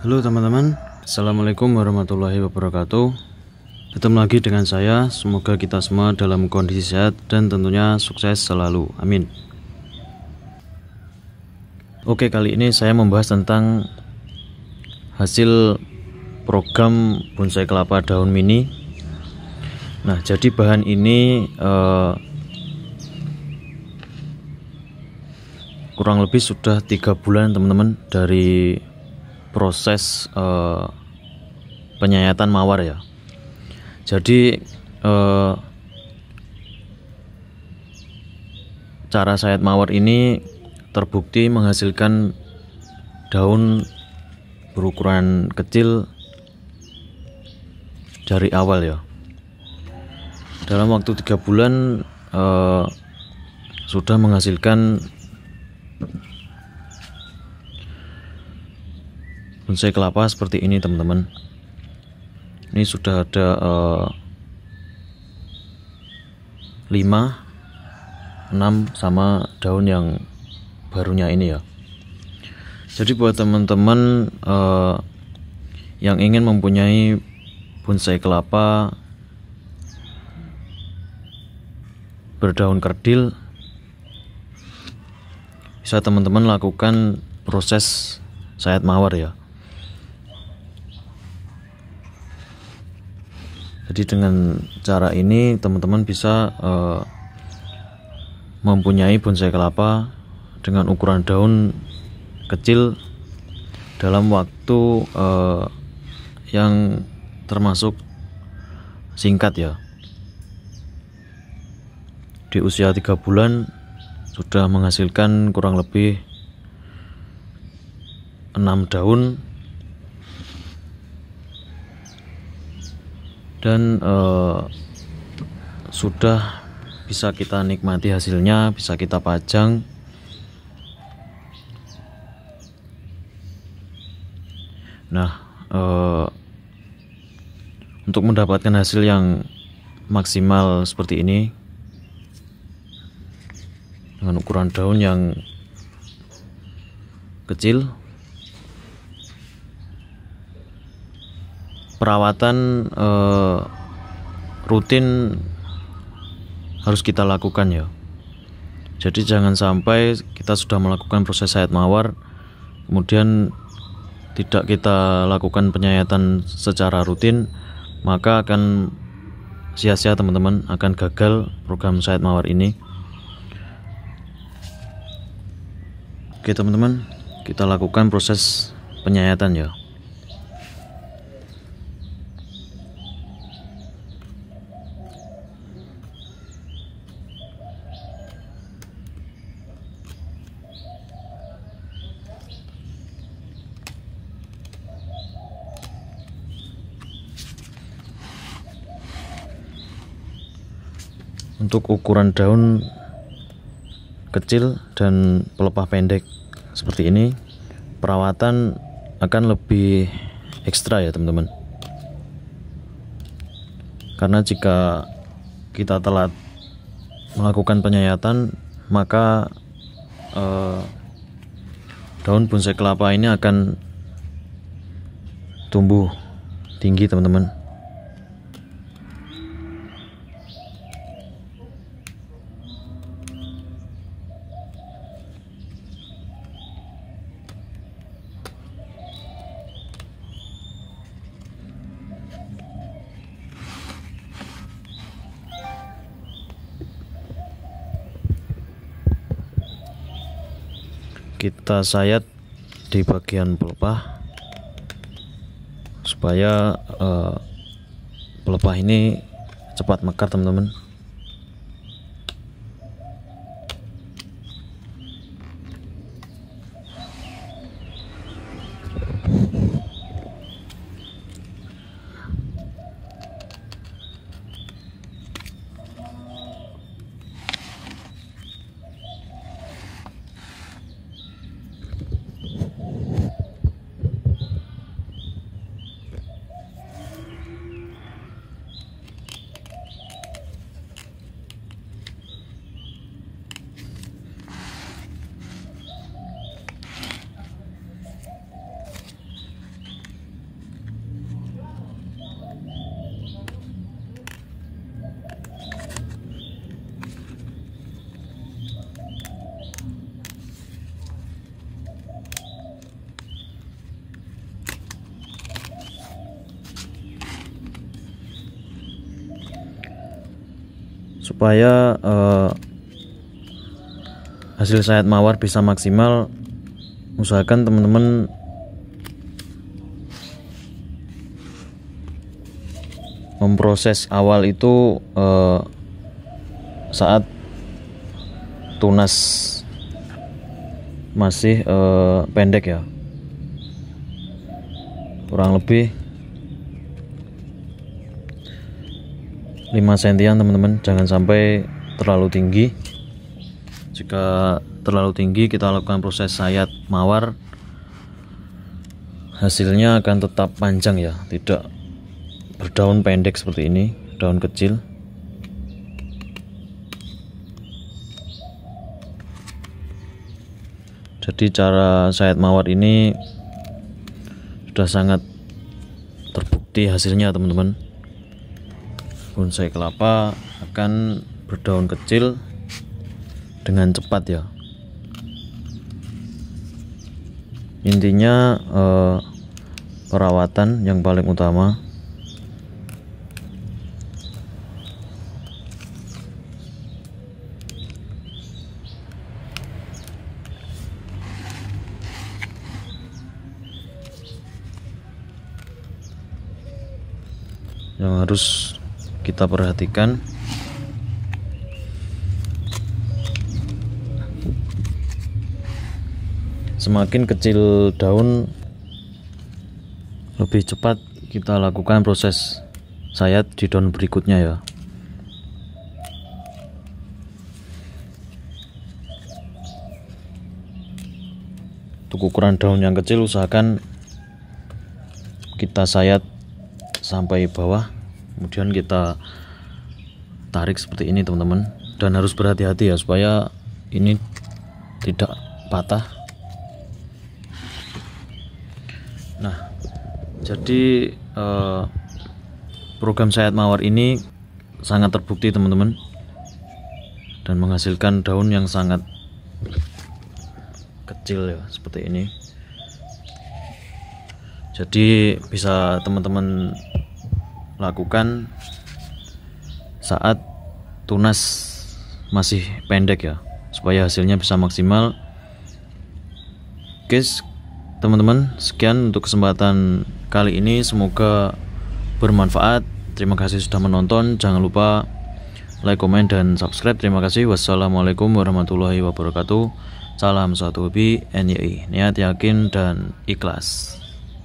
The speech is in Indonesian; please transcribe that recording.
Halo teman-teman, Assalamualaikum warahmatullahi wabarakatuh Ketemu lagi dengan saya, semoga kita semua dalam kondisi sehat dan tentunya sukses selalu, amin Oke kali ini saya membahas tentang hasil program bonsai kelapa daun mini Nah jadi bahan ini eh, kurang lebih sudah tiga bulan teman-teman dari proses uh, penyayatan mawar ya. Jadi uh, cara sayat mawar ini terbukti menghasilkan daun berukuran kecil dari awal ya. Dalam waktu tiga bulan uh, sudah menghasilkan bonsai kelapa seperti ini teman-teman ini sudah ada uh, 5 6 sama daun yang barunya ini ya jadi buat teman-teman uh, yang ingin mempunyai bonsai kelapa berdaun kerdil bisa teman-teman lakukan proses sayat mawar ya Jadi dengan cara ini teman-teman bisa uh, mempunyai bonsai kelapa dengan ukuran daun kecil dalam waktu uh, yang termasuk singkat ya. Di usia 3 bulan sudah menghasilkan kurang lebih 6 daun dan uh, sudah bisa kita nikmati hasilnya bisa kita pajang nah uh, untuk mendapatkan hasil yang maksimal seperti ini dengan ukuran daun yang kecil perawatan uh, rutin harus kita lakukan ya. Jadi jangan sampai kita sudah melakukan proses sayat mawar kemudian tidak kita lakukan penyayatan secara rutin maka akan sia-sia teman-teman akan gagal program sayat mawar ini. Oke teman-teman, kita lakukan proses penyayatan ya. untuk ukuran daun kecil dan pelepah pendek seperti ini perawatan akan lebih ekstra ya teman-teman karena jika kita telat melakukan penyayatan maka eh, daun bonsai kelapa ini akan tumbuh tinggi teman-teman kita sayat di bagian pelepah supaya uh, pelepah ini cepat mekar teman-teman supaya uh, hasil sayat mawar bisa maksimal usahakan teman-teman memproses awal itu uh, saat tunas masih uh, pendek ya kurang lebih 5 sentian teman-teman jangan sampai terlalu tinggi jika terlalu tinggi kita lakukan proses sayat mawar hasilnya akan tetap panjang ya tidak berdaun pendek seperti ini daun kecil jadi cara sayat mawar ini sudah sangat terbukti hasilnya teman-teman bonsai kelapa akan berdaun kecil dengan cepat ya intinya eh, perawatan yang paling utama yang harus kita perhatikan semakin kecil daun lebih cepat kita lakukan proses sayat di daun berikutnya ya untuk ukuran daun yang kecil usahakan kita sayat sampai bawah kemudian kita tarik seperti ini teman-teman dan harus berhati-hati ya supaya ini tidak patah nah jadi eh, program sayat mawar ini sangat terbukti teman-teman dan menghasilkan daun yang sangat kecil ya seperti ini jadi bisa teman-teman lakukan saat tunas masih pendek ya supaya hasilnya bisa maksimal guys teman-teman sekian untuk kesempatan kali ini semoga bermanfaat terima kasih sudah menonton jangan lupa like comment dan subscribe terima kasih wassalamualaikum warahmatullahi wabarakatuh salam satu hobi NYI niat yakin dan ikhlas